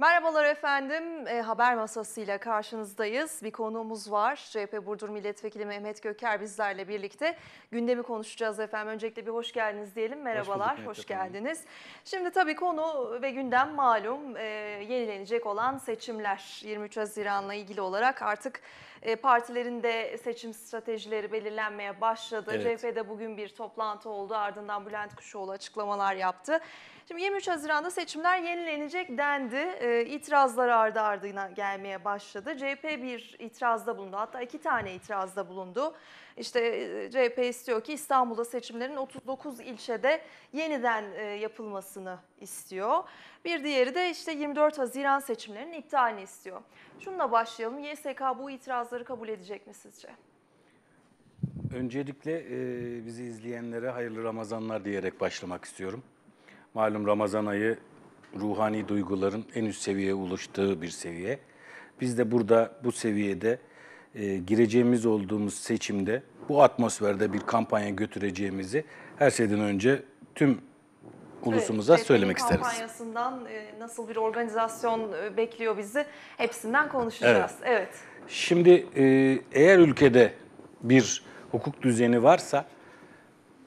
Merhabalar efendim. E, haber masasıyla karşınızdayız. Bir konuğumuz var. CHP Burdur Milletvekili Mehmet Göker bizlerle birlikte gündemi konuşacağız efendim. Öncelikle bir hoş geldiniz diyelim. Merhabalar, hoş, bulduk, hoş geldiniz. Şimdi tabii konu ve gündem malum e, yenilenecek olan seçimler 23 Haziran'la ilgili olarak artık e, partilerin de seçim stratejileri belirlenmeye başladı. Evet. CHP'de bugün bir toplantı oldu. Ardından Bülent Kuşoğlu açıklamalar yaptı. Şimdi 23 Haziran'da seçimler yenilenecek dendi. E, ee, itirazlar ardı ardına gelmeye başladı. CHP bir itirazda bulundu. Hatta iki tane itirazda bulundu. İşte e, CHP istiyor ki İstanbul'da seçimlerin 39 ilçede yeniden e, yapılmasını istiyor. Bir diğeri de işte 24 Haziran seçimlerinin iptalini istiyor. Şununla başlayalım. YSK bu itirazları kabul edecek mi sizce? Öncelikle e, bizi izleyenlere hayırlı Ramazanlar diyerek başlamak istiyorum. Malum Ramazan ayı ruhani duyguların en üst seviyeye ulaştığı bir seviye. Biz de burada bu seviyede e, gireceğimiz olduğumuz seçimde bu atmosferde bir kampanya götüreceğimizi her şeyden önce tüm ulusumuza evet, söylemek isteriz. Kampanyasından e, nasıl bir organizasyon e, bekliyor bizi hepsinden konuşacağız. Evet. evet. Şimdi e, eğer ülkede bir hukuk düzeni varsa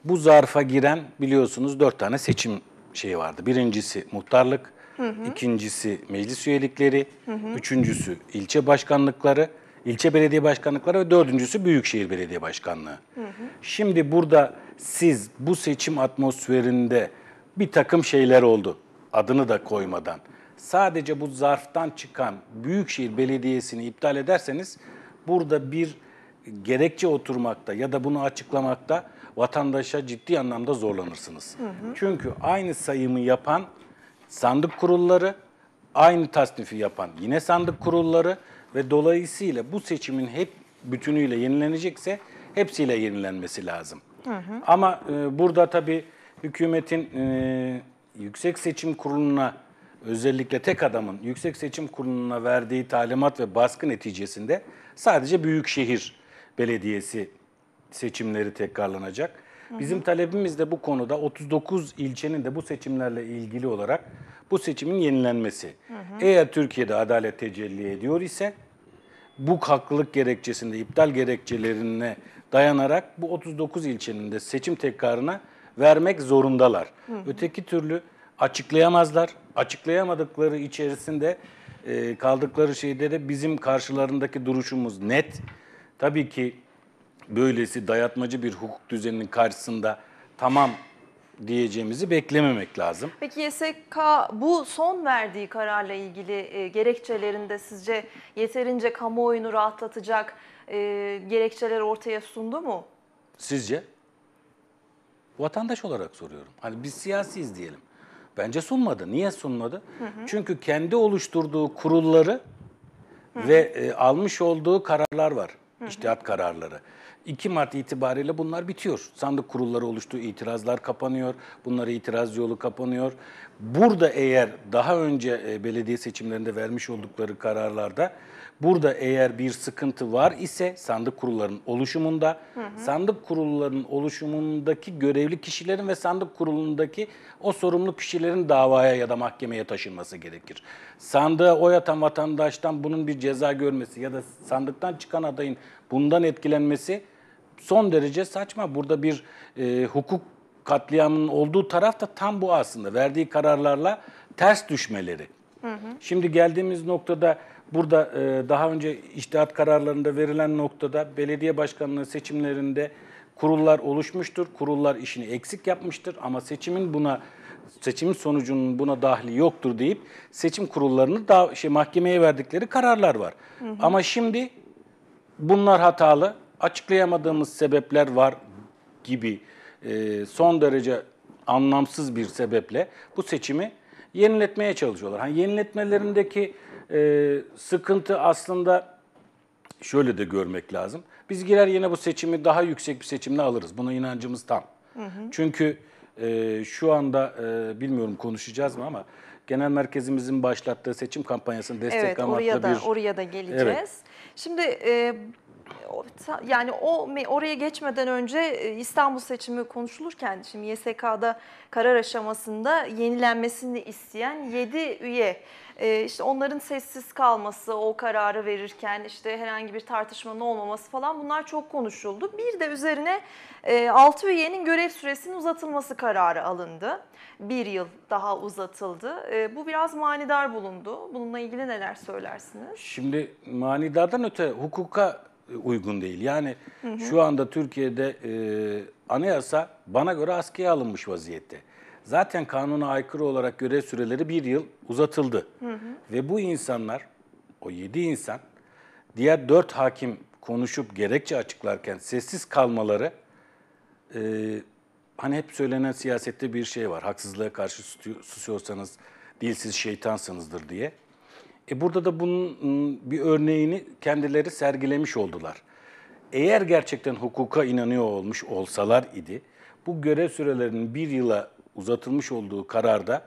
bu zarfa giren biliyorsunuz dört tane seçim şey vardı. Birincisi muhtarlık, hı hı. ikincisi meclis üyelikleri, hı hı. üçüncüsü ilçe başkanlıkları, ilçe belediye başkanlıkları ve dördüncüsü büyükşehir belediye başkanlığı. Hı hı. Şimdi burada siz bu seçim atmosferinde bir takım şeyler oldu adını da koymadan. Sadece bu zarftan çıkan büyükşehir belediyesini iptal ederseniz burada bir gerekçe oturmakta ya da bunu açıklamakta vatandaşa ciddi anlamda zorlanırsınız. Hı hı. Çünkü aynı sayımı yapan sandık kurulları, aynı tasnifi yapan yine sandık kurulları ve dolayısıyla bu seçimin hep bütünüyle yenilenecekse hepsiyle yenilenmesi lazım. Hı hı. Ama e, burada tabii hükümetin e, Yüksek Seçim Kurulu'na özellikle tek adamın Yüksek Seçim Kurulu'na verdiği talimat ve baskı neticesinde sadece Büyükşehir Belediyesi seçimleri tekrarlanacak. Bizim talebimiz de bu konuda 39 ilçenin de bu seçimlerle ilgili olarak bu seçimin yenilenmesi. Hı hı. Eğer Türkiye'de adalet tecelli ediyor ise bu haklılık gerekçesinde iptal gerekçelerine dayanarak bu 39 ilçenin de seçim tekrarına vermek zorundalar. Hı hı. Öteki türlü açıklayamazlar. Açıklayamadıkları içerisinde e, kaldıkları şeyde de bizim karşılarındaki duruşumuz net. Tabii ki böylesi dayatmacı bir hukuk düzeninin karşısında tamam diyeceğimizi beklememek lazım. Peki YSK bu son verdiği kararla ilgili e, gerekçelerinde sizce yeterince kamuoyunu rahatlatacak e, gerekçeler ortaya sundu mu? Sizce? Vatandaş olarak soruyorum. Hani biz siyasiyiz diyelim. Bence sunmadı. Niye sunmadı? Hı hı. Çünkü kendi oluşturduğu kurulları hı hı. ve e, almış olduğu kararlar var. Hı hı. İçtihat kararları. 2 Mart itibariyle bunlar bitiyor. Sandık kurulları oluştu, itirazlar kapanıyor, bunlara itiraz yolu kapanıyor. Burada eğer daha önce e, belediye seçimlerinde vermiş oldukları kararlarda burada eğer bir sıkıntı var ise sandık kurullarının oluşumunda, hı hı. sandık kurullarının oluşumundaki görevli kişilerin ve sandık kurulundaki o sorumlu kişilerin davaya ya da mahkemeye taşınması gerekir. Sandığa oy atan vatandaştan bunun bir ceza görmesi ya da sandıktan çıkan adayın bundan etkilenmesi son derece saçma. Burada bir e, hukuk katliamının olduğu taraf da tam bu aslında. Verdiği kararlarla ters düşmeleri. Hı hı. Şimdi geldiğimiz noktada burada e, daha önce iştihat kararlarında verilen noktada belediye başkanlığı seçimlerinde kurullar oluşmuştur. Kurullar işini eksik yapmıştır ama seçimin buna seçim sonucunun buna dahli yoktur deyip seçim kurullarını da şey mahkemeye verdikleri kararlar var. Hı hı. Ama şimdi bunlar hatalı açıklayamadığımız sebepler var gibi e, son derece anlamsız bir sebeple bu seçimi yeniletmeye çalışıyorlar. Hani yeniletmelerindeki e, sıkıntı aslında şöyle de görmek lazım. Biz girer yine bu seçimi daha yüksek bir seçimle alırız. Buna inancımız tam. Hı hı. Çünkü e, şu anda e, bilmiyorum konuşacağız mı ama genel merkezimizin başlattığı seçim kampanyasını destek evet, amaçlı oraya da, oraya da geleceğiz. Evet. Şimdi e, yani o oraya geçmeden önce e, İstanbul seçimi konuşulurken şimdi YSK'da karar aşamasında yenilenmesini isteyen 7 üye e, işte onların sessiz kalması, o kararı verirken işte herhangi bir tartışmanın olmaması falan bunlar çok konuşuldu. Bir de üzerine 6 e, üyenin görev süresinin uzatılması kararı alındı. Bir yıl daha uzatıldı. Bu biraz manidar bulundu. Bununla ilgili neler söylersiniz? Şimdi manidardan öte hukuka e, uygun değil. Yani hı hı. şu anda Türkiye'de e, anayasa bana göre askıya alınmış vaziyette. Zaten kanuna aykırı olarak görev süreleri bir yıl uzatıldı. Hı hı. Ve bu insanlar, o yedi insan, diğer dört hakim konuşup gerekçe açıklarken sessiz kalmaları, e, hani hep söylenen siyasette bir şey var, haksızlığa karşı susuyorsanız dilsiz şeytansınızdır diye. E burada da bunun ıı, bir örneğini kendileri sergilemiş oldular. Eğer gerçekten hukuka inanıyor olmuş olsalar idi, bu görev sürelerinin bir yıla uzatılmış olduğu kararda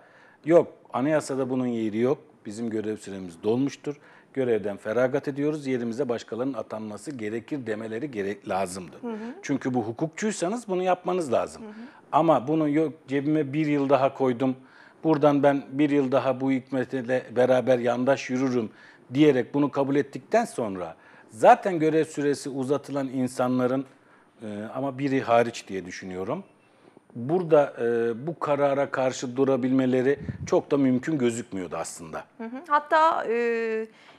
yok, anayasada bunun yeri yok, bizim görev süremiz dolmuştur, görevden feragat ediyoruz, yerimize başkalarının atanması gerekir demeleri gerek lazımdı. Hı hı. Çünkü bu hukukçuysanız bunu yapmanız lazım. Hı hı. Ama bunu yok cebime bir yıl daha koydum, buradan ben bir yıl daha bu hükümetle beraber yandaş yürürüm diyerek bunu kabul ettikten sonra zaten görev süresi uzatılan insanların e, ama biri hariç diye düşünüyorum. Burada e, bu karara karşı durabilmeleri çok da mümkün gözükmüyordu aslında. Hatta e,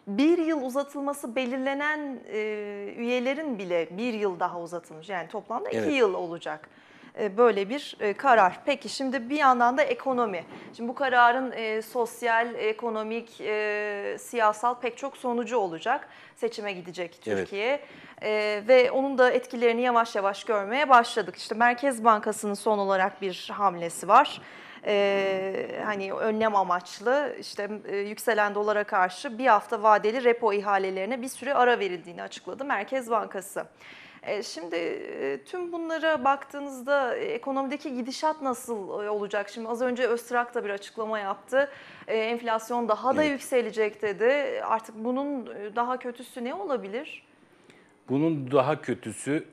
bir yıl uzatılması belirlenen e, üyelerin bile bir yıl daha uzatılmış. Yani toplamda evet. iki yıl olacak. E, böyle bir e, karar. Peki şimdi bir yandan da ekonomi. Şimdi bu kararın e, sosyal, ekonomik, siyasal pek çok sonucu olacak. Seçime gidecek Türkiye. Evet. ve onun da etkilerini yavaş yavaş görmeye başladık. İşte Merkez Bankası'nın son olarak bir hamlesi var ee, hani önlem amaçlı işte e, yükselen dolara karşı bir hafta vadeli repo ihalelerine bir süre ara verildiğini açıkladı Merkez Bankası. E, şimdi e, tüm bunlara baktığınızda e, ekonomideki gidişat nasıl olacak? Şimdi az önce Öztrak da bir açıklama yaptı. Enflasyon daha da evet. yükselecek dedi. Artık bunun daha kötüsü ne olabilir? Bunun daha kötüsü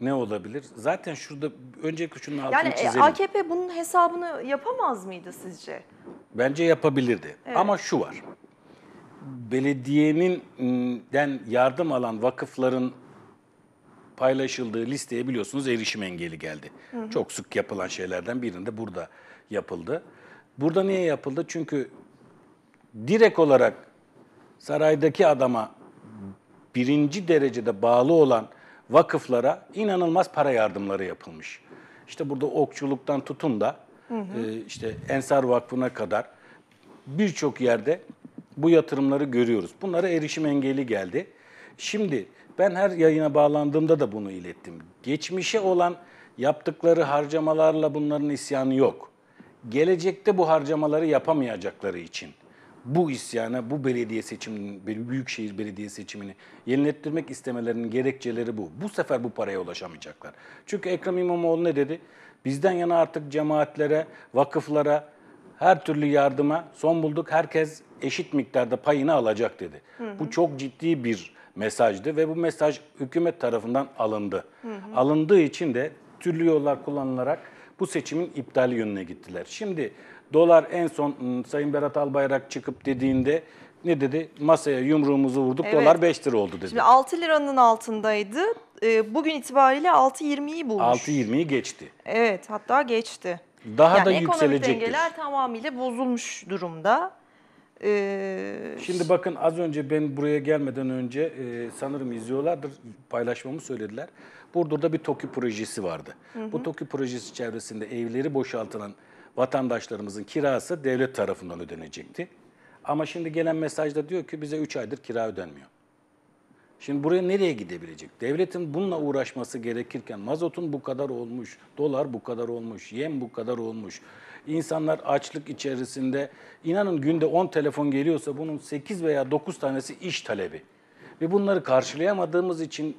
ne olabilir? Zaten şurada önceki şunun altını yani, çizelim. Yani AKP bunun hesabını yapamaz mıydı sizce? Bence yapabilirdi. Evet. Ama şu var. Belediyenin ıı, den yardım alan vakıfların paylaşıldığı listeye biliyorsunuz erişim engeli geldi. Hı hı. Çok sık yapılan şeylerden birinde burada yapıldı. Burada niye yapıldı? Çünkü direkt olarak saraydaki adama birinci derecede bağlı olan vakıflara inanılmaz para yardımları yapılmış. İşte burada okçuluktan tutun da hı hı. E, işte Ensar Vakfı'na kadar birçok yerde bu yatırımları görüyoruz. Bunlara erişim engeli geldi. Şimdi ben her yayına bağlandığımda da bunu ilettim. Geçmişe olan yaptıkları harcamalarla bunların isyanı yok. Gelecekte bu harcamaları yapamayacakları için bu isyana, bu belediye seçimini, büyükşehir belediye seçimini yenilettirmek istemelerinin gerekçeleri bu. Bu sefer bu paraya ulaşamayacaklar. Çünkü Ekrem İmamoğlu ne dedi? Bizden yana artık cemaatlere, vakıflara, her türlü yardıma son bulduk. Herkes eşit miktarda payını alacak dedi. Hı hı. Bu çok ciddi bir mesajdı ve bu mesaj hükümet tarafından alındı. Hı hı. Alındığı için de türlü yollar kullanılarak bu seçimin iptal yönüne gittiler. Şimdi dolar en son ıı, Sayın Berat Albayrak çıkıp dediğinde ne dedi? Masaya yumruğumuzu vurduk evet. dolar 5 lira oldu dedi. Şimdi 6 liranın altındaydı. Ee, bugün itibariyle 6.20'yi bulmuş. 6.20'yi geçti. Evet hatta geçti. Daha yani da yükselecektir. Ekonomik dengeler tamamıyla bozulmuş durumda. Ee, Şimdi bakın az önce ben buraya gelmeden önce e, sanırım izliyorlardır paylaşmamı söylediler. Burdur'da bir TOKİ projesi vardı. Hı hı. Bu TOKİ projesi çevresinde evleri boşaltılan vatandaşlarımızın kirası devlet tarafından ödenecekti. Ama şimdi gelen mesajda diyor ki bize 3 aydır kira ödenmiyor. Şimdi buraya nereye gidebilecek? Devletin bununla uğraşması gerekirken mazotun bu kadar olmuş, dolar bu kadar olmuş, yem bu kadar olmuş. İnsanlar açlık içerisinde. İnanın günde 10 telefon geliyorsa bunun 8 veya 9 tanesi iş talebi. Ve bunları karşılayamadığımız için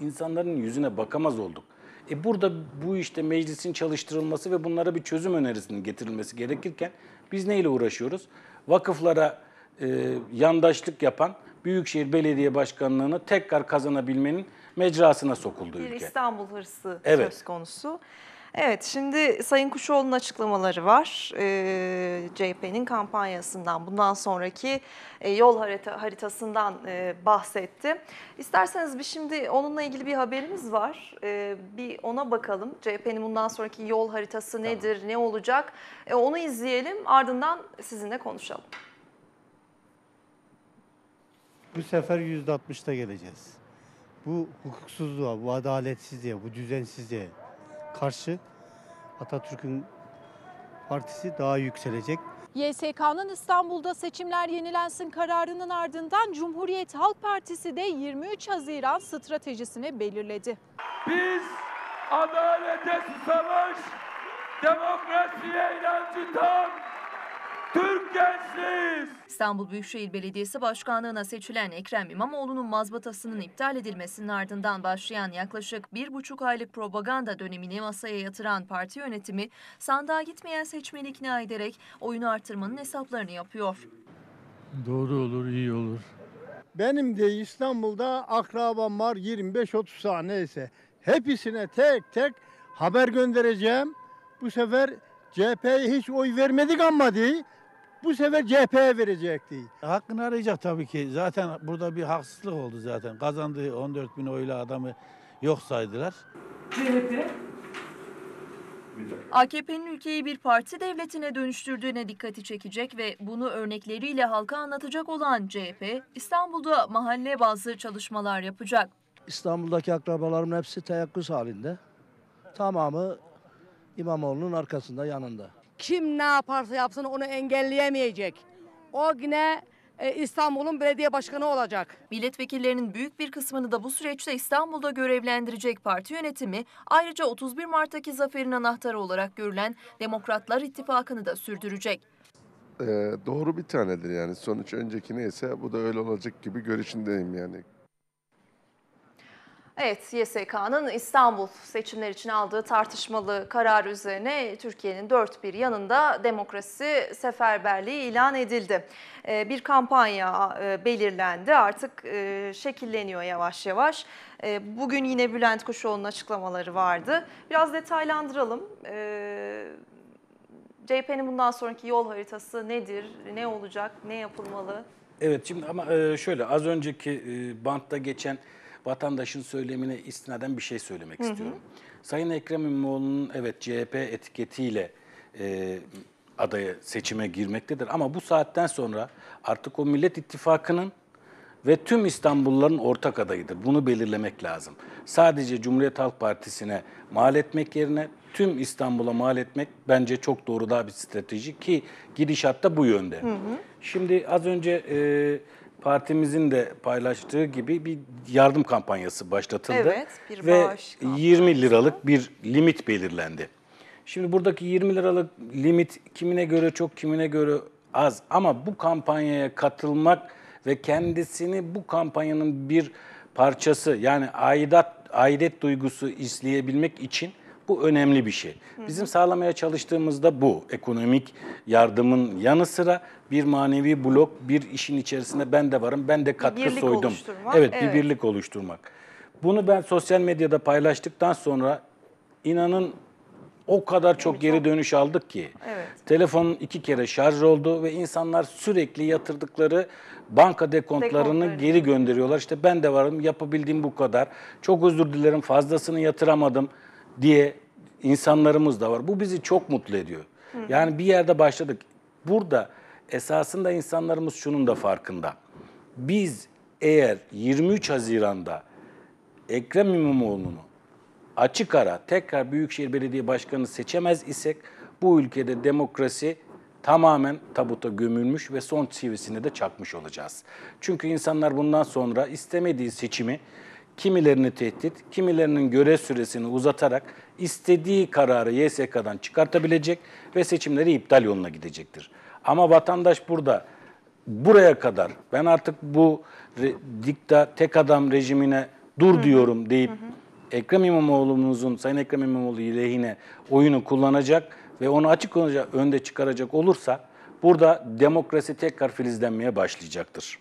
insanların yüzüne bakamaz olduk. E burada bu işte meclisin çalıştırılması ve bunlara bir çözüm önerisinin getirilmesi gerekirken biz neyle uğraşıyoruz? Vakıflara e, yandaşlık yapan Büyükşehir Belediye Başkanlığı'nı tekrar kazanabilmenin mecrasına sokuldu bir ülke. Bir İstanbul hırsı evet. söz konusu. Evet, şimdi Sayın Kuşoğlu'nun açıklamaları var. E, ee, CHP'nin kampanyasından, bundan sonraki e, yol harita, haritasından e, bahsetti. İsterseniz bir şimdi onunla ilgili bir haberimiz var. E, bir ona bakalım. CHP'nin bundan sonraki yol haritası nedir, tamam. ne olacak? E, onu izleyelim, ardından sizinle konuşalım. Bu sefer %60'da geleceğiz. Bu hukuksuzluğa, bu adaletsizliğe, bu düzensizliğe karşı Atatürk'ün partisi daha yükselecek. YSK'nın İstanbul'da seçimler yenilensin kararının ardından Cumhuriyet Halk Partisi de 23 Haziran stratejisini belirledi. Biz adalete susamış, demokrasiye inancı tam, Türk gençliyiz. İstanbul Büyükşehir Belediyesi Başkanlığı'na seçilen Ekrem İmamoğlu'nun mazbatasının iptal edilmesinin ardından başlayan yaklaşık bir buçuk aylık propaganda dönemini masaya yatıran parti yönetimi sandığa gitmeyen seçmeni ikna ederek oyunu artırmanın hesaplarını yapıyor. Doğru olur, iyi olur. Benim de İstanbul'da akrabam var 25-30 tane ise. Hepsine tek tek haber göndereceğim. Bu sefer CHP'ye hiç oy vermedik ama diye bu sefer CHP'ye verecekti. Hakkını arayacak tabii ki. Zaten burada bir haksızlık oldu zaten. Kazandığı 14 bin oyla adamı yok saydılar. CHP AKP'nin ülkeyi bir parti devletine dönüştürdüğüne dikkati çekecek ve bunu örnekleriyle halka anlatacak olan CHP, İstanbul'da mahalle bazı çalışmalar yapacak. İstanbul'daki akrabalarımın hepsi teyakkuz halinde. Tamamı İmamoğlu'nun arkasında, yanında kim ne yaparsa yapsın onu engelleyemeyecek. O yine e, İstanbul'un belediye başkanı olacak. Milletvekillerinin büyük bir kısmını da bu süreçte İstanbul'da görevlendirecek parti yönetimi ayrıca 31 Mart'taki zaferin anahtarı olarak görülen Demokratlar İttifakı'nı da sürdürecek. Ee, doğru bir tanedir yani sonuç önceki neyse bu da öyle olacak gibi görüşündeyim yani. Evet, YSK'nın İstanbul seçimler için aldığı tartışmalı karar üzerine Türkiye'nin dört bir yanında demokrasi seferberliği ilan edildi. Ee, bir kampanya e, belirlendi, artık e, şekilleniyor yavaş yavaş. Ee, bugün yine Bülent Kuşoğlu'nun açıklamaları vardı. Biraz detaylandıralım. Ee, CHP'nin bundan sonraki yol haritası nedir, ne olacak, ne yapılmalı? Evet, şimdi ama e, şöyle az önceki bantta geçen vatandaşın söylemine istinaden bir şey söylemek hı hı. istiyorum. Sayın Ekrem İmamoğlu'nun evet CHP etiketiyle e, adaya seçime girmektedir. Ama bu saatten sonra artık o Millet İttifakı'nın ve tüm İstanbulluların ortak adayıdır. Bunu belirlemek lazım. Sadece Cumhuriyet Halk Partisi'ne mal etmek yerine tüm İstanbul'a mal etmek bence çok doğru daha bir strateji ki gidişatta bu yönde. Hı hı. Şimdi az önce e, partimizin de paylaştığı gibi bir yardım kampanyası başlatıldı. Evet, bir ve kampanyası. 20 liralık bir limit belirlendi. Şimdi buradaki 20 liralık limit kimine göre çok, kimine göre az ama bu kampanyaya katılmak ve kendisini bu kampanyanın bir parçası yani aidat aidet duygusu isteyebilmek için bu önemli bir şey. Bizim sağlamaya çalıştığımızda bu. Ekonomik yardımın yanı sıra bir manevi blok, bir işin içerisinde ben de varım, ben de katkı birlik soydum. Oluşturmak, evet, evet, bir birlik oluşturmak. Bunu ben sosyal medyada paylaştıktan sonra inanın o kadar çok geri dönüş aldık ki. Evet. Telefonun iki kere şarj oldu ve insanlar sürekli yatırdıkları banka dekontlarını Dekontları. geri gönderiyorlar. İşte ben de varım yapabildiğim bu kadar. Çok özür dilerim fazlasını yatıramadım diye insanlarımız da var. Bu bizi çok mutlu ediyor. Hı. Yani bir yerde başladık. Burada esasında insanlarımız şunun da farkında. Biz eğer 23 Haziran'da Ekrem İmamoğlu'nu açık ara tekrar Büyükşehir Belediye Başkanı seçemez isek bu ülkede demokrasi tamamen tabuta gömülmüş ve son çivrisini de çakmış olacağız. Çünkü insanlar bundan sonra istemediği seçimi kimilerini tehdit, kimilerinin görev süresini uzatarak istediği kararı YSK'dan çıkartabilecek ve seçimleri iptal yoluna gidecektir. Ama vatandaş burada buraya kadar ben artık bu re, dikta tek adam rejimine dur hı diyorum deyip hı hı. Ekrem İmamoğlu'nuzun Sayın Ekrem İmamoğlu lehine oyunu kullanacak ve onu açık olacak, önde çıkaracak olursa burada demokrasi tekrar filizlenmeye başlayacaktır.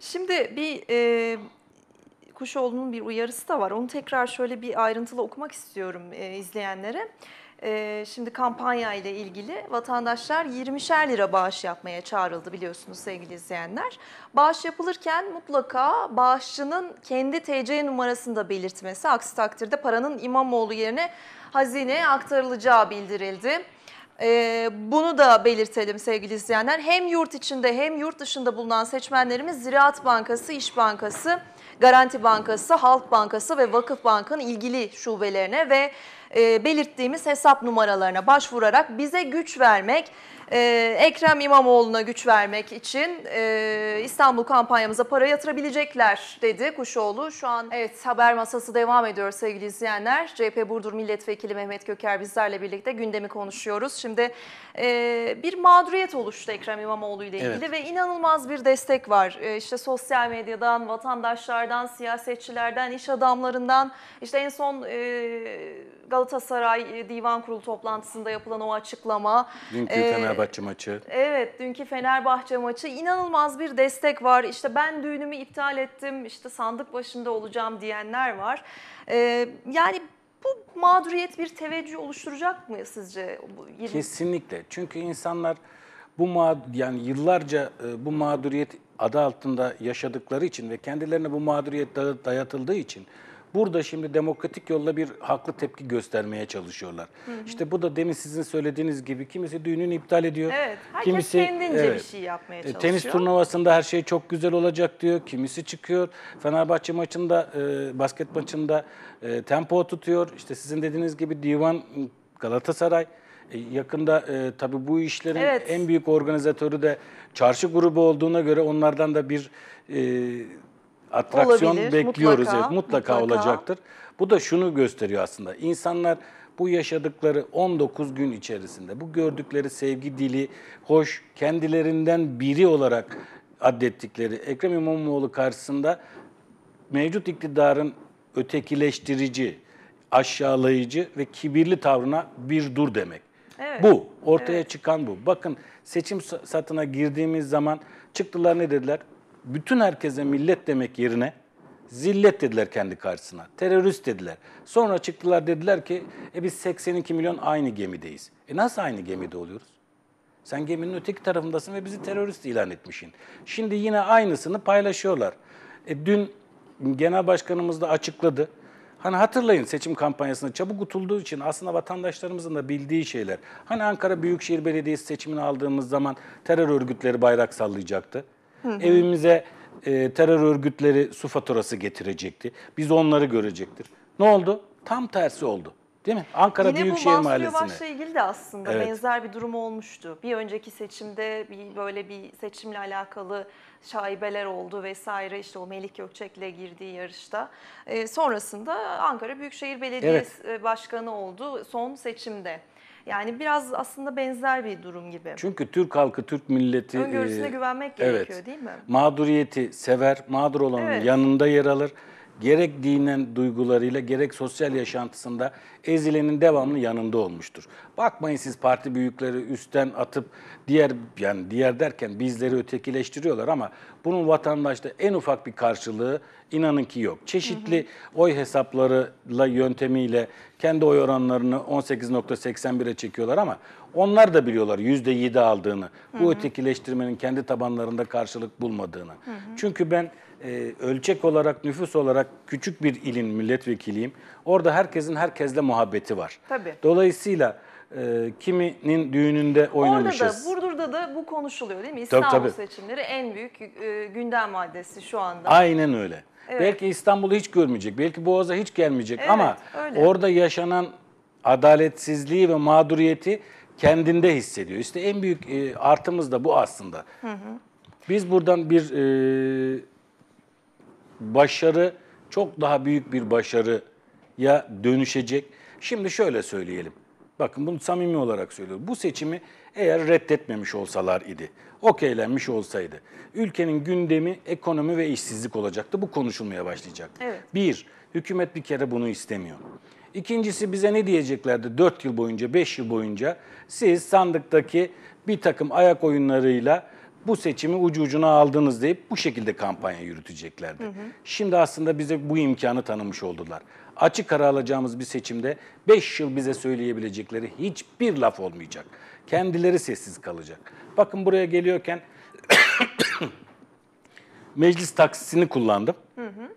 Şimdi bir e, Kuşoğlu'nun bir uyarısı da var. Onu tekrar şöyle bir ayrıntılı okumak istiyorum e, izleyenlere. E, şimdi kampanya ile ilgili vatandaşlar 20'şer lira bağış yapmaya çağrıldı biliyorsunuz sevgili izleyenler. Bağış yapılırken mutlaka bağışçının kendi TC numarasını da belirtmesi. Aksi takdirde paranın İmamoğlu yerine hazineye aktarılacağı bildirildi. E, bunu da belirtelim sevgili izleyenler. Hem yurt içinde hem yurt dışında bulunan seçmenlerimiz Ziraat Bankası, İş Bankası, Garanti Bankası, Halk Bankası ve Vakıf Bank'ın ilgili şubelerine ve e, belirttiğimiz hesap numaralarına başvurarak bize güç vermek ee, Ekrem İmamoğlu'na güç vermek için e, İstanbul kampanyamıza para yatırabilecekler dedi Kuşoğlu. Şu an evet haber masası devam ediyor sevgili izleyenler. CHP Burdur Milletvekili Mehmet Köker bizlerle birlikte gündemi konuşuyoruz. Şimdi e, bir mağduriyet oluştu Ekrem İmamoğlu ile ilgili evet. ve inanılmaz bir destek var. E, işte sosyal medyadan, vatandaşlardan, siyasetçilerden, iş adamlarından işte en son... E, Galatasaray e, Divan Kurulu toplantısında yapılan o açıklama. Dünkü ee, Fenerbahçe maçı. Evet dünkü Fenerbahçe maçı İnanılmaz bir destek var. İşte ben düğünümü iptal ettim işte sandık başında olacağım diyenler var. Ee, yani bu mağduriyet bir teveccüh oluşturacak mı sizce? Kesinlikle çünkü insanlar bu mağdur, yani yıllarca e, bu mağduriyet adı altında yaşadıkları için ve kendilerine bu mağduriyet dayatıldığı için Burada şimdi demokratik yolla bir haklı tepki göstermeye çalışıyorlar. Hı hı. İşte bu da demin sizin söylediğiniz gibi kimisi düğününü iptal ediyor. Evet, herkes kimisi, kendince evet, bir şey yapmaya e, çalışıyor. Tenis turnuvasında her şey çok güzel olacak diyor. Kimisi çıkıyor. Fenerbahçe maçında, e, basket maçında e, tempo tutuyor. İşte sizin dediğiniz gibi divan Galatasaray. Yakında e, tabii bu işlerin evet. en büyük organizatörü de çarşı grubu olduğuna göre onlardan da bir e, atraksiyon Olabilir, bekliyoruz. Mutlaka, evet, mutlaka, mutlaka olacaktır. Bu da şunu gösteriyor aslında. İnsanlar bu yaşadıkları 19 gün içerisinde bu gördükleri sevgi dili hoş kendilerinden biri olarak adettikleri Ekrem İmamoğlu karşısında mevcut iktidarın ötekileştirici, aşağılayıcı ve kibirli tavrına bir dur demek. Evet. Bu. Ortaya evet. çıkan bu. Bakın seçim satına girdiğimiz zaman çıktılar ne dediler? bütün herkese millet demek yerine zillet dediler kendi karşısına. Terörist dediler. Sonra çıktılar dediler ki e biz 82 milyon aynı gemideyiz. E nasıl aynı gemide oluyoruz? Sen geminin öteki tarafındasın ve bizi terörist ilan etmişsin. Şimdi yine aynısını paylaşıyorlar. E dün genel başkanımız da açıkladı. Hani hatırlayın seçim kampanyasında çabuk utulduğu için aslında vatandaşlarımızın da bildiği şeyler. Hani Ankara Büyükşehir Belediyesi seçimini aldığımız zaman terör örgütleri bayrak sallayacaktı. Hı hı. Evimize e, terör örgütleri su faturası getirecekti. Biz onları görecektir. Ne oldu? Tam tersi oldu. Değil mi? Ankara Yine Büyükşehir Mahallesi'ne. Yine bu Mansur ilgili de aslında evet. benzer bir durum olmuştu. Bir önceki seçimde bir böyle bir seçimle alakalı şaibeler oldu vesaire işte o Melik Gökçek'le girdiği yarışta. E, sonrasında Ankara Büyükşehir Belediyesi evet. Başkanı oldu son seçimde. Yani biraz aslında benzer bir durum gibi. Çünkü Türk halkı, Türk milleti... Öngörüsüne e, güvenmek gerekiyor evet, değil mi? Mağduriyeti sever, mağdur olanın evet. yanında yer alır gerek dinen duygularıyla gerek sosyal yaşantısında ezilenin devamlı yanında olmuştur. Bakmayın siz parti büyükleri üstten atıp diğer yani diğer derken bizleri ötekileştiriyorlar ama bunun vatandaşta en ufak bir karşılığı inanın ki yok. Çeşitli hı hı. oy hesaplarıyla yöntemiyle kendi oy oranlarını 18.81'e çekiyorlar ama onlar da biliyorlar %7 aldığını. Hı hı. Bu ötekileştirmenin kendi tabanlarında karşılık bulmadığını. Hı hı. Çünkü ben e, ölçek olarak, nüfus olarak küçük bir ilin milletvekiliyim. Orada herkesin herkesle muhabbeti var. Tabii. Dolayısıyla e, kiminin düğününde oynamışız. Orada da, Burdur'da da bu konuşuluyor değil mi? İstanbul tabii, tabii. seçimleri en büyük e, gündem maddesi şu anda. Aynen öyle. Evet. Belki İstanbul'u hiç görmeyecek, belki Boğaz'a hiç gelmeyecek evet, ama öyle. orada yaşanan adaletsizliği ve mağduriyeti kendinde hissediyor. İşte en büyük e, artımız da bu aslında. Hı hı. Biz buradan bir e, başarı çok daha büyük bir başarıya dönüşecek. Şimdi şöyle söyleyelim. Bakın bunu samimi olarak söylüyorum. Bu seçimi eğer reddetmemiş olsalar idi, okeylenmiş olsaydı, ülkenin gündemi ekonomi ve işsizlik olacaktı. Bu konuşulmaya başlayacak. Evet. Bir, hükümet bir kere bunu istemiyor. İkincisi bize ne diyeceklerdi 4 yıl boyunca, 5 yıl boyunca? Siz sandıktaki bir takım ayak oyunlarıyla bu seçimi ucu ucuna aldınız deyip bu şekilde kampanya yürüteceklerdi. Hı hı. Şimdi aslında bize bu imkanı tanımış oldular. Açık karar alacağımız bir seçimde 5 yıl bize söyleyebilecekleri hiçbir laf olmayacak. Kendileri sessiz kalacak. Bakın buraya geliyorken meclis taksisini kullandım. Hı hı.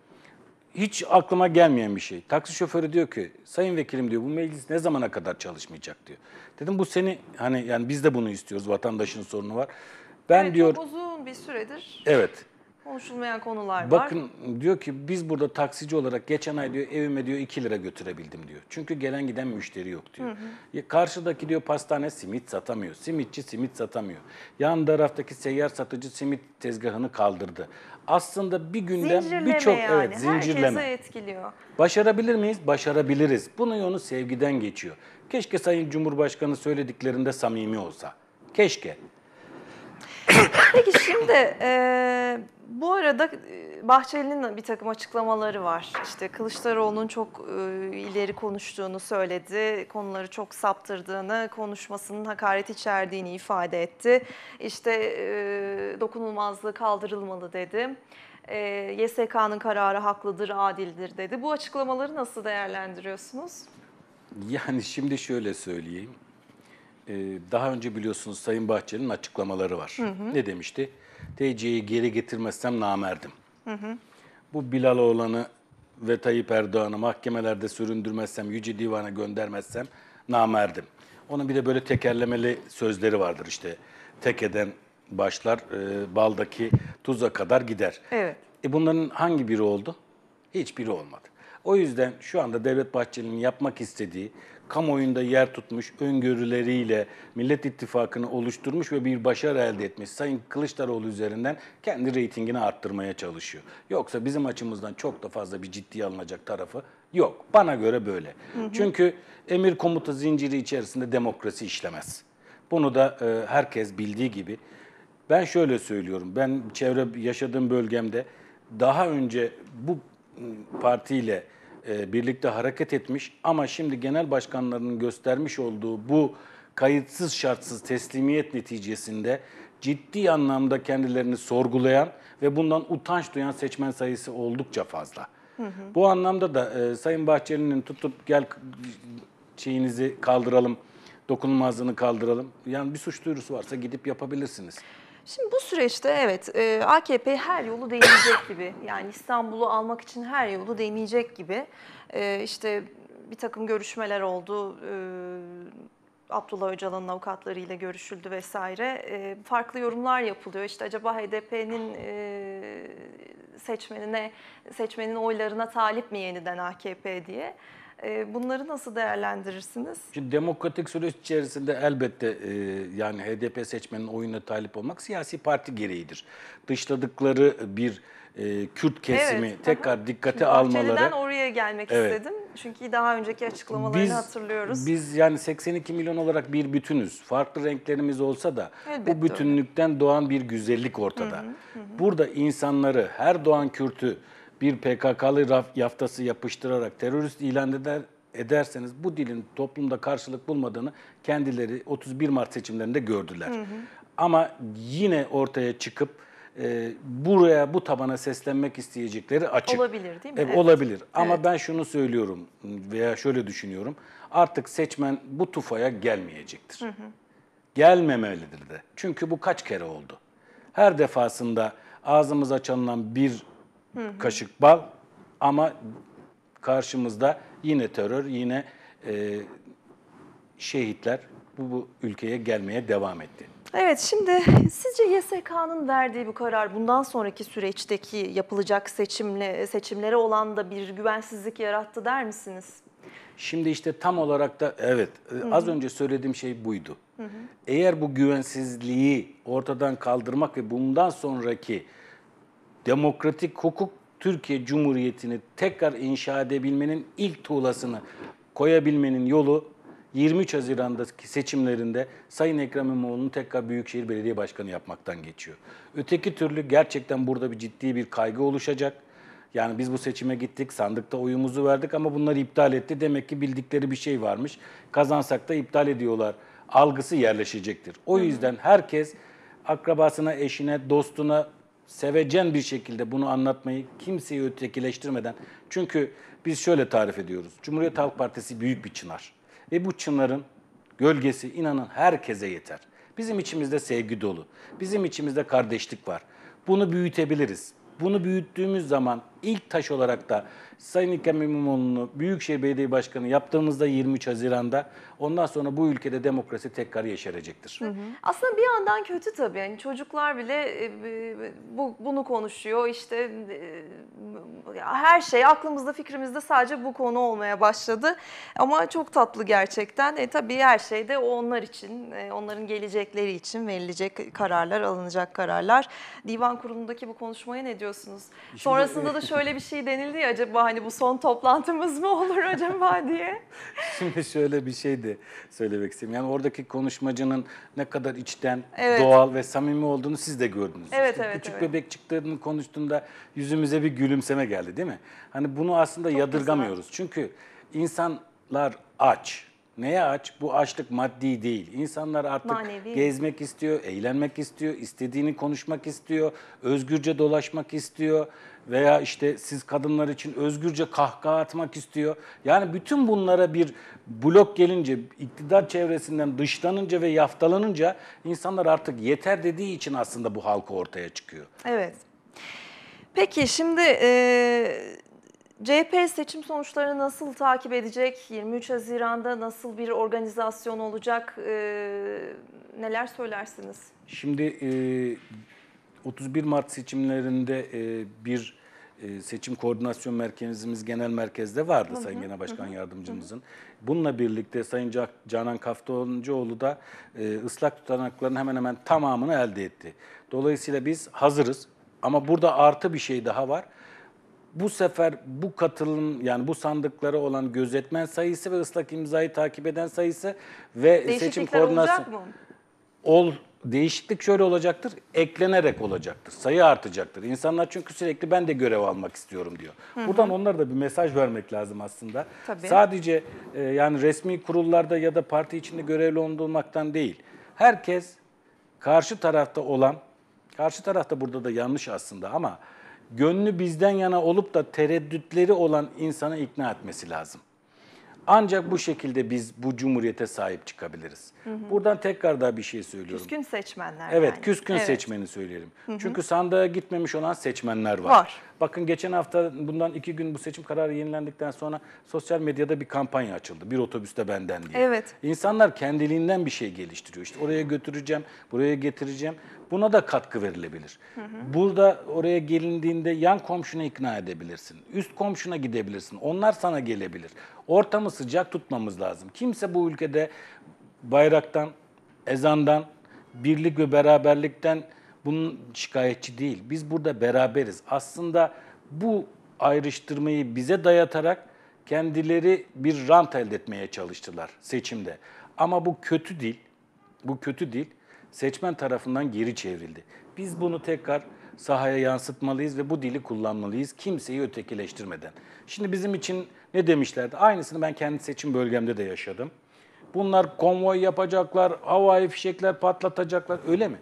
Hiç aklıma gelmeyen bir şey. Taksi şoförü diyor ki, sayın vekilim diyor bu meclis ne zamana kadar çalışmayacak diyor. Dedim bu seni hani yani biz de bunu istiyoruz vatandaşın sorunu var. Ben evet, diyor çok uzun bir süredir. Evet. Konuşulmayan konular var. Bakın diyor ki biz burada taksici olarak geçen ay diyor evime diyor 2 lira götürebildim diyor. Çünkü gelen giden müşteri yok diyor. Hı hı. Karşıdaki diyor pastane simit satamıyor. Simitçi simit satamıyor. Yan taraftaki seyyar satıcı simit tezgahını kaldırdı. Aslında bir günden birçok yani. evet zincirleme. Herkese etkiliyor. Başarabilir miyiz? Başarabiliriz. Bunun yolu sevgiden geçiyor. Keşke Sayın Cumhurbaşkanı söylediklerinde samimi olsa. Keşke. Peki şimdi e, bu arada Bahçeli'nin bir takım açıklamaları var. İşte Kılıçdaroğlu'nun çok e, ileri konuştuğunu söyledi, konuları çok saptırdığını, konuşmasının hakaret içerdiğini ifade etti. İşte e, dokunulmazlığı kaldırılmalı dedi. E, YSK'nın kararı haklıdır, adildir dedi. Bu açıklamaları nasıl değerlendiriyorsunuz? Yani şimdi şöyle söyleyeyim. E, daha önce biliyorsunuz Sayın Bahçeli'nin açıklamaları var. Hı hı. Ne demişti? TC'yi geri getirmezsem namerdim. Hı hı. Bu Bilal oğlanı ve Tayyip Erdoğan'ı mahkemelerde süründürmezsem, Yüce Divan'a göndermezsem namerdim. Onun bir de böyle tekerlemeli sözleri vardır işte. Tek eden başlar, e, baldaki tuza kadar gider. Evet. E bunların hangi biri oldu? Hiçbiri olmadı. O yüzden şu anda Devlet Bahçeli'nin yapmak istediği kamuoyunda yer tutmuş öngörüleriyle Millet İttifakı'nı oluşturmuş ve bir başarı elde etmiş Sayın Kılıçdaroğlu üzerinden kendi reytingini arttırmaya çalışıyor. Yoksa bizim açımızdan çok da fazla bir ciddiye alınacak tarafı yok. Bana göre böyle. Hı hı. Çünkü emir komuta zinciri içerisinde demokrasi işlemez. Bunu da e, herkes bildiği gibi. Ben şöyle söylüyorum. Ben çevre yaşadığım bölgemde daha önce bu ıı, partiyle e, birlikte hareket etmiş ama şimdi genel başkanlarının göstermiş olduğu bu kayıtsız şartsız teslimiyet neticesinde ciddi anlamda kendilerini sorgulayan ve bundan utanç duyan seçmen sayısı oldukça fazla. Hı hı. Bu anlamda da e, Sayın Bahçeli'nin tutup gel şeyinizi kaldıralım, dokunulmazlığını kaldıralım. Yani bir suç duyurusu varsa gidip yapabilirsiniz. Şimdi bu süreçte evet e, AKP her yolu deneyecek gibi yani İstanbul'u almak için her yolu deneyecek gibi e, işte bir takım görüşmeler oldu. E, Abdullah Öcalan'ın avukatlarıyla görüşüldü vesaire. E, farklı yorumlar yapılıyor. İşte acaba HDP'nin e, seçmenine, seçmenin oylarına talip mi yeniden AKP diye. Ee, bunları nasıl değerlendirirsiniz? Şimdi demokratik süreç içerisinde elbette e, yani HDP seçmenin oyuna talip olmak siyasi parti gereğidir. Dışladıkları bir e, Kürt kesimi evet. tekrar Aha. dikkate Şimdi almaları. Bahçeli'den oraya gelmek evet. istedim. Çünkü daha önceki açıklamalarını biz, hatırlıyoruz. Biz yani 82 milyon olarak bir bütünüz. Farklı renklerimiz olsa da Elbette bu bütünlükten öyle. doğan bir güzellik ortada. Hı hı, hı. Burada insanları, her doğan Kürt'ü bir PKK'lı yaftası yapıştırarak terörist ilan eder, ederseniz bu dilin toplumda karşılık bulmadığını kendileri 31 Mart seçimlerinde gördüler. Hı hı. Ama yine ortaya çıkıp e, buraya bu tabana seslenmek isteyecekleri açık. Olabilir değil mi? E, evet. Olabilir ama evet. ben şunu söylüyorum veya şöyle düşünüyorum. Artık seçmen bu tufaya gelmeyecektir. Hı hı. Gelmemelidir de. Çünkü bu kaç kere oldu. Her defasında ağzımız açanlan bir hı kaşık bal ama karşımızda yine terör, yine e, şehitler bu, bu ülkeye gelmeye devam etti. Evet şimdi sizce YSK'nın verdiği bu karar bundan sonraki süreçteki yapılacak seçimle, seçimlere olan da bir güvensizlik yarattı der misiniz? Şimdi işte tam olarak da evet Hı e, -hı. az önce söylediğim şey buydu. Hı -hı. Eğer bu güvensizliği ortadan kaldırmak ve bundan sonraki demokratik hukuk Türkiye Cumhuriyeti'ni tekrar inşa edebilmenin ilk tuğlasını koyabilmenin yolu 23 Haziran'daki seçimlerinde Sayın Ekrem İmamoğlu'nu tekrar Büyükşehir Belediye Başkanı yapmaktan geçiyor. Öteki türlü gerçekten burada bir ciddi bir kaygı oluşacak. Yani biz bu seçime gittik, sandıkta oyumuzu verdik ama bunlar iptal etti. Demek ki bildikleri bir şey varmış. Kazansak da iptal ediyorlar. Algısı yerleşecektir. O yüzden herkes akrabasına, eşine, dostuna sevecen bir şekilde bunu anlatmayı kimseyi ötekileştirmeden. Çünkü biz şöyle tarif ediyoruz. Cumhuriyet Halk Partisi büyük bir çınar. Ve bu çınarın gölgesi inanın herkese yeter. Bizim içimizde sevgi dolu. Bizim içimizde kardeşlik var. Bunu büyütebiliriz. Bunu büyüttüğümüz zaman ilk taş olarak da Sayın İkrem İmamoğlu'nu Büyükşehir Belediye Başkanı yaptığımızda 23 Haziran'da ondan sonra bu ülkede demokrasi tekrar yeşerecektir. Hı hı. Aslında bir yandan kötü tabii. Yani çocuklar bile e, e, bu, bunu konuşuyor. İşte e, her şey aklımızda fikrimizde sadece bu konu olmaya başladı. Ama çok tatlı gerçekten. E, tabii her şey de onlar için, onların gelecekleri için verilecek kararlar, alınacak kararlar. Divan kurulundaki bu konuşmaya ne diyorsunuz? Şimdi, Sonrasında da şöyle şöyle bir şey denildi ya acaba hani bu son toplantımız mı olur acaba diye. Şimdi şöyle bir şey de söylemek istiyorum. Yani oradaki konuşmacının ne kadar içten, evet. doğal ve samimi olduğunu siz de gördünüz. Evet, işte evet. Küçük evet. bebek çıktığını konuştuğunda yüzümüze bir gülümseme geldi değil mi? Hani bunu aslında Çok yadırgamıyoruz. Güzel. Çünkü insanlar aç. Neye aç? Bu açlık maddi değil. İnsanlar artık Manevi. gezmek istiyor, eğlenmek istiyor, istediğini konuşmak istiyor, özgürce dolaşmak istiyor veya işte siz kadınlar için özgürce kahkaha atmak istiyor. Yani bütün bunlara bir blok gelince, iktidar çevresinden dışlanınca ve yaftalanınca insanlar artık yeter dediği için aslında bu halka ortaya çıkıyor. Evet. Peki şimdi e, CHP seçim sonuçlarını nasıl takip edecek? 23 Haziran'da nasıl bir organizasyon olacak? E, neler söylersiniz? Şimdi e, 31 Mart seçimlerinde e, bir e, seçim koordinasyon merkezimiz genel merkezde vardı hı hı, Sayın Genel Başkan hı, Yardımcımızın. Hı. Bununla birlikte Sayın Canan Kaftancıoğlu da e, ıslak tutanakların hemen hemen tamamını elde etti. Dolayısıyla biz hazırız ama burada artı bir şey daha var. Bu sefer bu katılım yani bu sandıklara olan gözetmen sayısı ve ıslak imzayı takip eden sayısı ve seçim koordinasyon... Olacak mı? Ol, değişiklik şöyle olacaktır, eklenerek olacaktır. Sayı artacaktır. İnsanlar çünkü sürekli ben de görev almak istiyorum diyor. Hı hı. Buradan onlara da bir mesaj vermek lazım aslında. Tabii. Sadece e, yani resmi kurullarda ya da parti içinde görevli olmaktan değil. Herkes karşı tarafta olan, karşı tarafta burada da yanlış aslında ama gönlü bizden yana olup da tereddütleri olan insana ikna etmesi lazım. Ancak bu şekilde biz bu cumhuriyete sahip çıkabiliriz. Hı hı. Buradan tekrar daha bir şey söylüyorum. Küskün seçmenler. Evet, yani. küskün evet. seçmeni söyleyelim. Hı hı. Çünkü sandığa gitmemiş olan seçmenler var. Var. Bakın geçen hafta bundan iki gün bu seçim kararı yenilendikten sonra sosyal medyada bir kampanya açıldı. Bir otobüste benden diye. Evet. İnsanlar kendiliğinden bir şey geliştiriyor. İşte oraya götüreceğim, buraya getireceğim. Buna da katkı verilebilir. Hı hı. Burada oraya gelindiğinde yan komşuna ikna edebilirsin. Üst komşuna gidebilirsin. Onlar sana gelebilir. Ortamı sıcak tutmamız lazım. Kimse bu ülkede bayraktan, ezandan, birlik ve beraberlikten bunun şikayetçi değil. Biz burada beraberiz. Aslında bu ayrıştırmayı bize dayatarak kendileri bir rant elde etmeye çalıştılar seçimde. Ama bu kötü değil. Bu kötü değil. Seçmen tarafından geri çevrildi. Biz bunu tekrar sahaya yansıtmalıyız ve bu dili kullanmalıyız kimseyi ötekileştirmeden. Şimdi bizim için ne demişlerdi? Aynısını ben kendi seçim bölgemde de yaşadım. Bunlar konvoy yapacaklar, havai fişekler patlatacaklar öyle mi?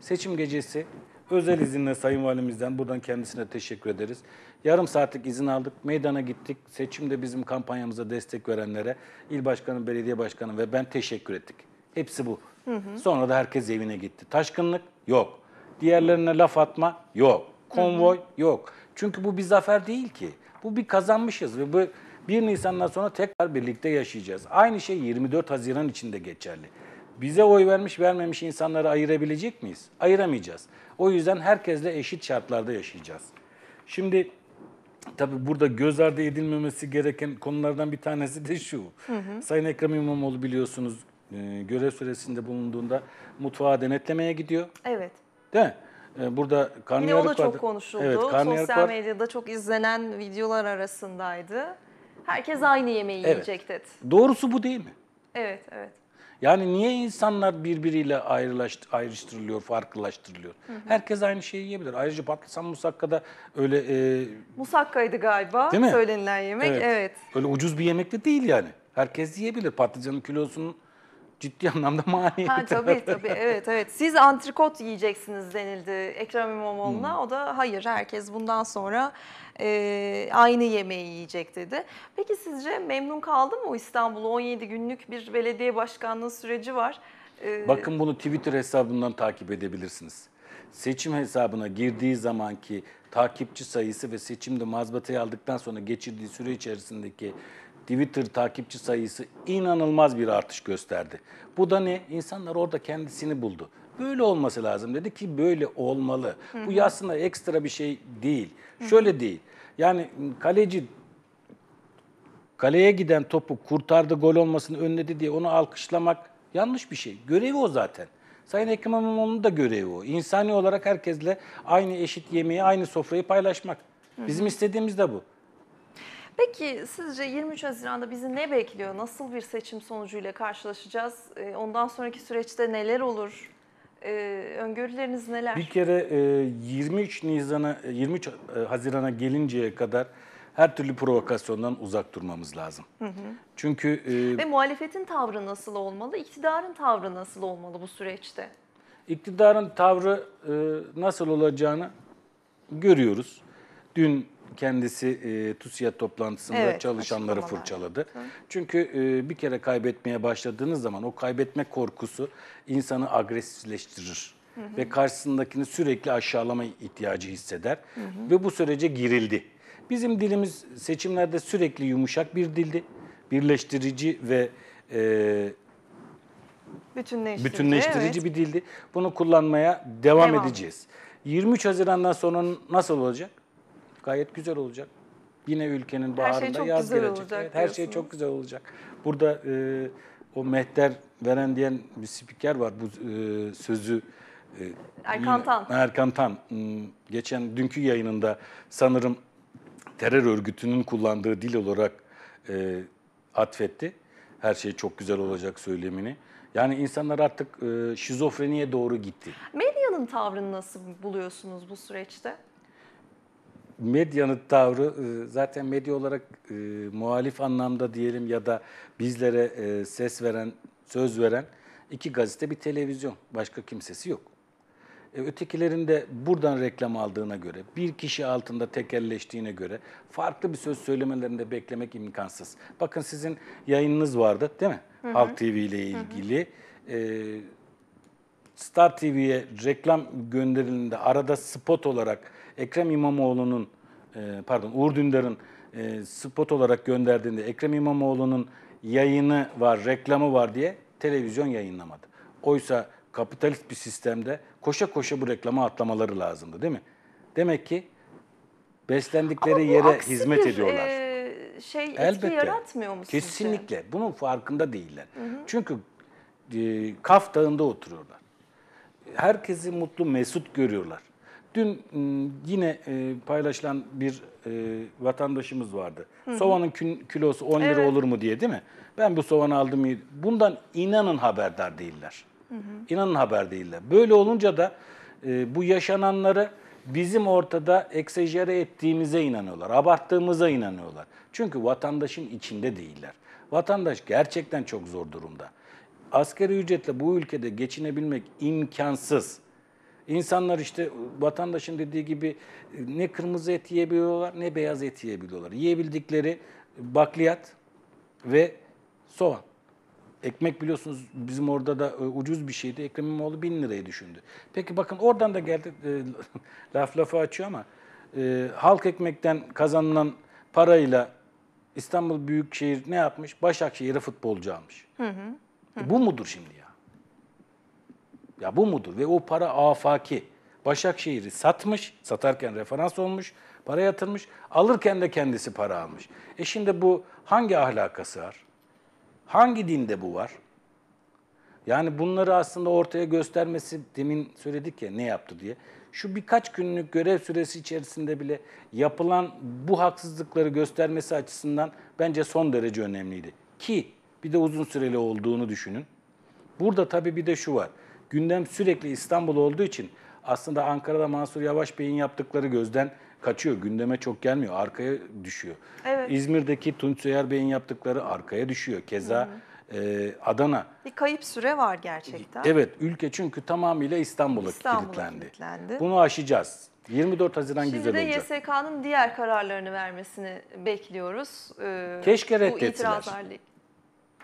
Seçim gecesi özel izinle Sayın Valimizden buradan kendisine teşekkür ederiz. Yarım saatlik izin aldık, meydana gittik. Seçimde bizim kampanyamıza destek verenlere il başkanı, belediye başkanı ve ben teşekkür ettik. Hepsi bu. Hı hı. Sonra da herkes evine gitti. Taşkınlık yok. Diğerlerine laf atma yok. Konvoy hı hı. yok. Çünkü bu bir zafer değil ki. Bu bir kazanmışız ve bu 1 Nisan'dan sonra tekrar birlikte yaşayacağız. Aynı şey 24 Haziran için de geçerli bize oy vermiş vermemiş insanları ayırabilecek miyiz? Ayıramayacağız. O yüzden herkesle eşit şartlarda yaşayacağız. Şimdi tabii burada göz ardı edilmemesi gereken konulardan bir tanesi de şu. Hı hı. Sayın Ekrem İmamoğlu biliyorsunuz e, görev süresinde bulunduğunda mutfağa denetlemeye gidiyor. Evet. Değil mi? E, burada karnıyarık vardı. Yine o da vardı. çok konuşuldu. Evet, Sosyal var. medyada çok izlenen videolar arasındaydı. Herkes aynı yemeği evet. yiyecek dedi. Doğrusu bu değil mi? Evet, evet. Yani niye insanlar birbiriyle ayrıştırılıyor, farklılaştırılıyor? Hı hı. Herkes aynı şeyi yiyebilir. Ayrıca patlıcan musakkada öyle... E, Musakkaydı galiba değil mi? söylenilen yemek. Evet. evet. Öyle ucuz bir yemek de değil yani. Herkes yiyebilir. Patlıcanın kilosunun ciddi anlamda maliyeti. Ha, tabii tabii evet evet. Siz antrikot yiyeceksiniz denildi Ekrem İmamoğlu'na. Hmm. O da hayır herkes bundan sonra e, aynı yemeği yiyecek dedi. Peki sizce memnun kaldı mı İstanbul'u? 17 günlük bir belediye başkanlığı süreci var. Ee... Bakın bunu Twitter hesabından takip edebilirsiniz. Seçim hesabına girdiği zamanki takipçi sayısı ve seçimde mazbatayı aldıktan sonra geçirdiği süre içerisindeki Twitter takipçi sayısı inanılmaz bir artış gösterdi. Bu da ne? İnsanlar orada kendisini buldu. Böyle olması lazım dedi ki böyle olmalı. Bu aslında ekstra bir şey değil. Şöyle değil. Yani kaleci kaleye giden topu kurtardı, gol olmasını önledi diye onu alkışlamak yanlış bir şey. Görevi o zaten. Sayın Ekrem İmamoğlu'nun da görevi o. İnsani olarak herkesle aynı eşit yemeği, aynı sofrayı paylaşmak. Bizim istediğimiz de bu. Peki sizce 23 Haziran'da bizi ne bekliyor? Nasıl bir seçim sonucuyla karşılaşacağız? Ee, ondan sonraki süreçte neler olur? Ee, öngörüleriniz neler? Bir kere 23 e, Nisan'a 23 e, e, Haziran'a gelinceye kadar her türlü provokasyondan uzak durmamız lazım. Hı hı. Çünkü ve muhalefetin tavrı nasıl olmalı? İktidarın tavrı nasıl olmalı bu süreçte? İktidarın tavrı nasıl olacağını görüyoruz. Dün kendisi e, TUSİAD toplantısında Evet, çalışanları açıklamalar. fırçaladı. Çünkü e, bir kere kaybetmeye başladığınız zaman o kaybetme korkusu insanı agresifleştirir. Ve karşısındakini sürekli aşağılama ihtiyacı hisseder. Ve bu sürece girildi. Bizim dilimiz seçimlerde sürekli yumuşak bir dildi. Birleştirici ve e, Bütünleştirici. bütünleştirici evet. bir dildi. Bunu kullanmaya devam, Devam. edeceğiz. 23 Haziran'dan sonra nasıl olacak? Gayet güzel olacak. Yine ülkenin baharında şey yaz gelecek. Evet, her şey çok güzel olacak. Burada e, o mehter veren diyen bir spiker var bu e, sözü. E, Erkan Tan. Erkan Tan. Hmm, geçen dünkü yayınında sanırım terör örgütünün kullandığı dil olarak e, atfetti. Her şey çok güzel olacak söylemini. Yani insanlar artık e, şizofreniye doğru gitti. Medyanın tavrını nasıl buluyorsunuz bu süreçte? medyanın tavrı e, zaten medya olarak e, muhalif anlamda diyelim ya da bizlere e, ses veren, söz veren iki gazete bir televizyon. Başka kimsesi yok. E, ötekilerin de buradan reklam aldığına göre, bir kişi altında tekelleştiğine göre farklı bir söz söylemelerinde beklemek imkansız. Bakın sizin yayınınız vardı değil mi? Hı hı. Halk TV ile ilgili. Hı hı. E, Star TV'ye reklam gönderilinde arada spot olarak Ekrem İmamoğlu'nun e, pardon Uğur Dündar'ın e, spot olarak gönderdiğinde Ekrem İmamoğlu'nun yayını var, reklamı var diye televizyon yayınlamadı. Oysa kapitalist bir sistemde koşa koşa bu reklama atlamaları lazımdı değil mi? Demek ki beslendikleri yere hizmet bir, ediyorlar. E, şey Elbette. etki yaratmıyor mu Kesinlikle. Sizce? Bunun farkında değiller. Hı hı. Çünkü e, Kaf Dağı'nda oturuyorlar. Herkesi mutlu, mesut görüyorlar. Dün ıı, yine ıı, paylaşılan bir ıı, vatandaşımız vardı. Hı hı. Soğanın kilosu 10 lira evet. olur mu diye değil mi? Ben bu soğanı aldım. Bundan inanın haberdar değiller. Hı hı. İnanın haber değiller. Böyle olunca da bu yaşananları bizim ortada eksejere ettiğimize inanıyorlar. Abarttığımıza inanıyorlar. Çünkü vatandaşın içinde değiller. Vatandaş gerçekten çok zor durumda. Askeri ücretle bu ülkede geçinebilmek imkansız. İnsanlar işte vatandaşın dediği gibi e, ne kırmızı et yiyebiliyorlar ne beyaz et yiyebiliyorlar. Yiyebildikleri bakliyat ve soğan. Ekmek biliyorsunuz bizim orada da e, ucuz bir şeydi. Ekrem İmamoğlu bin liraya düşündü. Peki bakın oradan da geldi e, laf lafı açıyor ama e, halk ekmekten kazanılan parayla İstanbul Büyükşehir ne yapmış? Başakşehir'e futbolcu almış. Hı hı. bu mudur şimdi ya? Ya bu mudur? Ve o para afaki. Başakşehir'i satmış, satarken referans olmuş, para yatırmış, alırken de kendisi para almış. E şimdi bu hangi ahlakası var? Hangi dinde bu var? Yani bunları aslında ortaya göstermesi demin söyledik ya ne yaptı diye. Şu birkaç günlük görev süresi içerisinde bile yapılan bu haksızlıkları göstermesi açısından bence son derece önemliydi. Ki bir de uzun süreli olduğunu düşünün. Burada tabii bir de şu var gündem sürekli İstanbul olduğu için aslında Ankara'da Mansur Yavaş Bey'in yaptıkları gözden kaçıyor. Gündeme çok gelmiyor. Arkaya düşüyor. Evet. İzmir'deki Tunç Soyer Bey'in yaptıkları arkaya düşüyor. Keza e, Adana. Bir kayıp süre var gerçekten. Evet, ülke çünkü tamamıyla İstanbul'a İstanbul kilitlendi. kilitlendi. Bunu aşacağız. 24 Haziran Şimdi güzel olacak. Şimdi de YSK'nın diğer kararlarını vermesini bekliyoruz. Ee, Keşke reddettiler.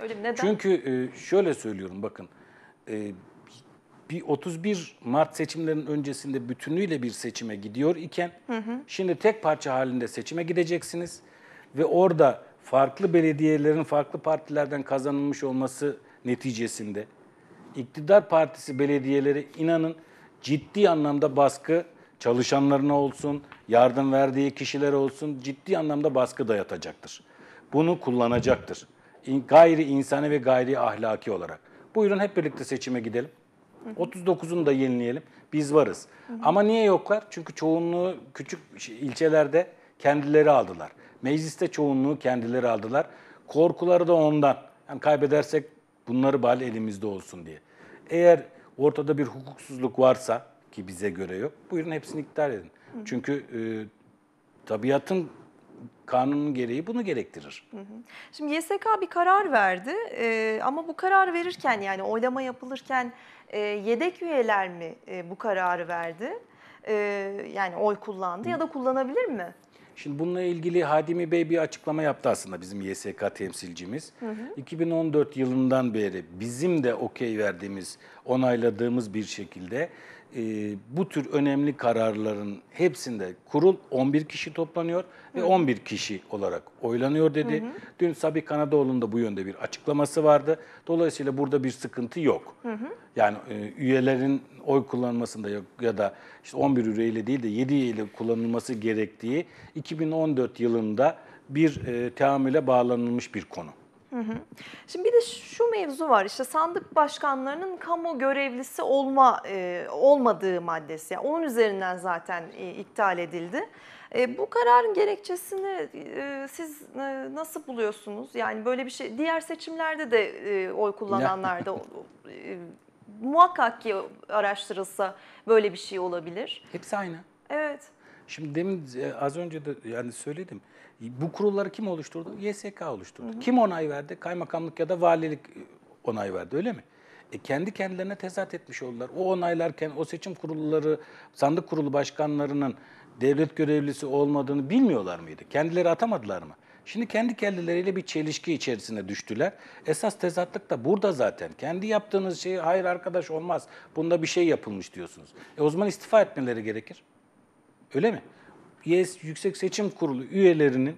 Öyle neden? Çünkü e, şöyle söylüyorum bakın. E, bir 31 Mart seçimlerinin öncesinde bütünüyle bir seçime gidiyor iken hı hı. şimdi tek parça halinde seçime gideceksiniz ve orada farklı belediyelerin farklı partilerden kazanılmış olması neticesinde iktidar partisi belediyeleri inanın ciddi anlamda baskı çalışanlarına olsun, yardım verdiği kişilere olsun ciddi anlamda baskı dayatacaktır. Bunu kullanacaktır. Gayri insani ve gayri ahlaki olarak. Buyurun hep birlikte seçime gidelim. 39'unu da yenileyelim. Biz varız. Hı hı. Ama niye yoklar? Çünkü çoğunluğu küçük şey, ilçelerde kendileri aldılar. Mecliste çoğunluğu kendileri aldılar. Korkuları da ondan. Yani kaybedersek bunları bari elimizde olsun diye. Eğer ortada bir hukuksuzluk varsa ki bize göre yok, buyurun hepsini iptal edin. Hı. Çünkü e, tabiatın kanunun gereği bunu gerektirir. Şimdi YSK bir karar verdi e, ama bu karar verirken yani oylama yapılırken e, yedek üyeler mi e, bu kararı verdi? E, yani oy kullandı ya da kullanabilir mi? Şimdi bununla ilgili Hadimi Bey bir açıklama yaptı aslında bizim YSK temsilcimiz. Hı hı. 2014 yılından beri bizim de okey verdiğimiz, onayladığımız bir şekilde e, bu tür önemli kararların hepsinde kurul 11 kişi toplanıyor ve hı. 11 kişi olarak oylanıyor dedi. Hı hı. Dün Sabih Kanadoğlu'nun da bu yönde bir açıklaması vardı. Dolayısıyla burada bir sıkıntı yok. Hı hı. Yani e, üyelerin oy kullanmasında yok ya da işte 11 üyeyle değil de 7 üyeyle kullanılması gerektiği 2014 yılında bir e, teamüle bağlanılmış bir konu. Hı hı. Şimdi bir de şu mevzu var işte sandık başkanlarının kamu görevlisi olma e, olmadığı maddesi. Yani onun üzerinden zaten e, iptal edildi. E, bu kararın gerekçesini e, siz e, nasıl buluyorsunuz? Yani böyle bir şey diğer seçimlerde de e, oy kullananlarda e, muhakkak ki araştırılsa böyle bir şey olabilir. Hepsi aynı. Evet. Şimdi demin e, az önce de yani söyledim. Bu kurulları kim oluşturdu? YSK oluşturdu. Hı hı. Kim onay verdi? Kaymakamlık ya da valilik e, onay verdi öyle mi? E kendi kendilerine tezat etmiş oldular. O onaylarken o seçim kurulları, sandık kurulu başkanlarının devlet görevlisi olmadığını bilmiyorlar mıydı? Kendileri atamadılar mı? Şimdi kendi kendileriyle bir çelişki içerisine düştüler. Esas tezatlık da burada zaten. Kendi yaptığınız şeyi hayır arkadaş olmaz. Bunda bir şey yapılmış diyorsunuz. E o zaman istifa etmeleri gerekir. Öyle mi? YS Yüksek Seçim Kurulu üyelerinin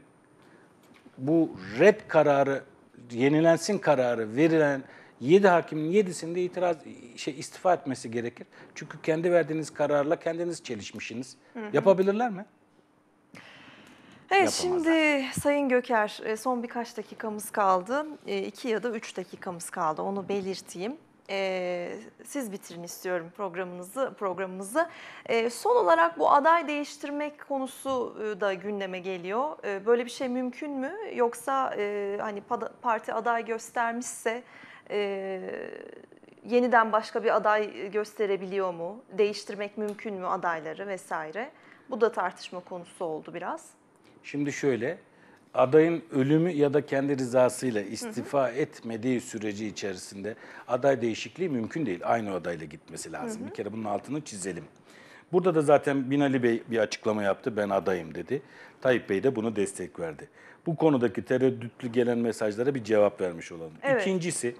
bu red kararı, yenilensin kararı verilen 7 hakimin 7'sinde itiraz şey istifa etmesi gerekir. Çünkü kendi verdiğiniz kararla kendiniz çelişmişsiniz. Hı hı. Yapabilirler mi? Evet Yapamazlar. şimdi Sayın Göker e, son birkaç dakikamız kaldı. E, iki ya da üç dakikamız kaldı onu belirteyim e, siz bitirin istiyorum programınızı programımızı. E, son olarak bu aday değiştirmek konusu ıı, da gündeme geliyor. E, böyle bir şey mümkün mü? Yoksa e, hani parti aday göstermişse e, yeniden başka bir aday gösterebiliyor mu? Değiştirmek mümkün mü adayları vesaire? Bu da tartışma konusu oldu biraz. Şimdi şöyle adayın ölümü ya da kendi rızasıyla istifa hı hı. etmediği süreci içerisinde aday değişikliği mümkün değil. Aynı adayla gitmesi lazım. Hı hı. Bir kere bunun altını çizelim. Burada da zaten Binali Bey bir açıklama yaptı. Ben adayım dedi. Tayyip Bey de bunu destek verdi. Bu konudaki tereddütlü gelen mesajlara bir cevap vermiş olalım. Evet. İkincisi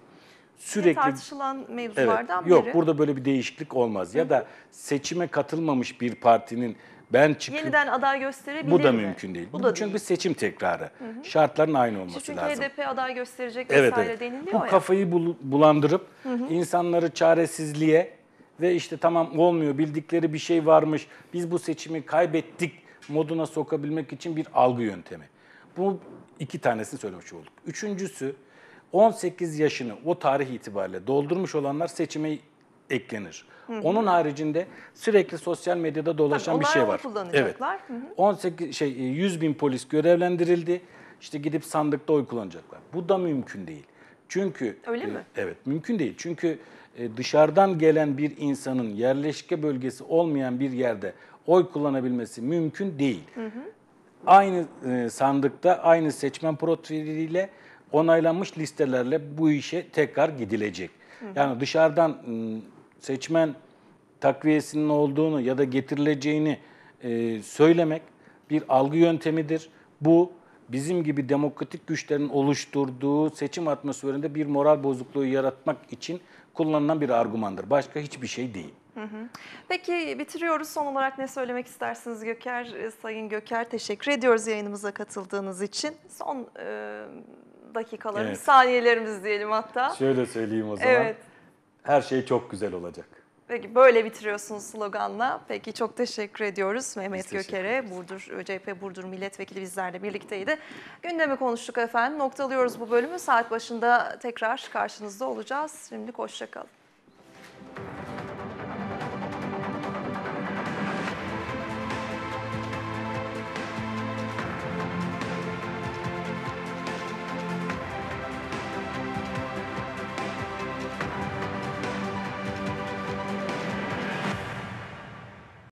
sürekli Yine tartışılan mevzulardan evet, yok, biri. Yok burada böyle bir değişiklik olmaz. Hı. Ya da seçime katılmamış bir partinin ben çıkıp, Yeniden aday gösterebilir Bu da mi? mümkün değil. Bu, da çünkü değil. seçim tekrarı. Hı hı. Şartların aynı olması çünkü lazım. Çünkü HDP aday gösterecek evet, vesaire evet. deniliyor Bu ya. kafayı bulandırıp hı hı. insanları çaresizliğe ve işte tamam olmuyor bildikleri bir şey varmış. Biz bu seçimi kaybettik moduna sokabilmek için bir algı yöntemi. Bu iki tanesini söylemiş olduk. Üçüncüsü 18 yaşını o tarih itibariyle doldurmuş olanlar seçime eklenir. Hı hı. Onun haricinde sürekli sosyal medyada dolaşan Tabii, bir şey var. Evet. Hı hı. 18 şey 100 e, bin polis görevlendirildi. İşte gidip sandıkta oy kullanacaklar. Bu da mümkün değil. Çünkü Öyle e, mi? Evet, mümkün değil. Çünkü e, dışarıdan gelen bir insanın yerleşke bölgesi olmayan bir yerde oy kullanabilmesi mümkün değil. Hı hı. Aynı e, sandıkta aynı seçmen profiliyle onaylanmış listelerle bu işe tekrar gidilecek. Hı hı. Yani dışarıdan ıı, seçmen takviyesinin olduğunu ya da getirileceğini e, söylemek bir algı yöntemidir. Bu bizim gibi demokratik güçlerin oluşturduğu seçim atmosferinde bir moral bozukluğu yaratmak için kullanılan bir argümandır. Başka hiçbir şey değil. Peki bitiriyoruz. Son olarak ne söylemek istersiniz Göker? E, Sayın Göker teşekkür ediyoruz yayınımıza katıldığınız için. Son e, dakikalarımız, evet. saniyelerimiz diyelim hatta. Şöyle söyleyeyim o zaman. Evet her şey çok güzel olacak. Peki böyle bitiriyorsunuz sloganla. Peki çok teşekkür ediyoruz Mehmet Göker'e. Burdur CHP Burdur Milletvekili bizlerle birlikteydi. Gündemi konuştuk efendim. Noktalıyoruz bu bölümü. Saat başında tekrar karşınızda olacağız. Şimdi hoşçakalın.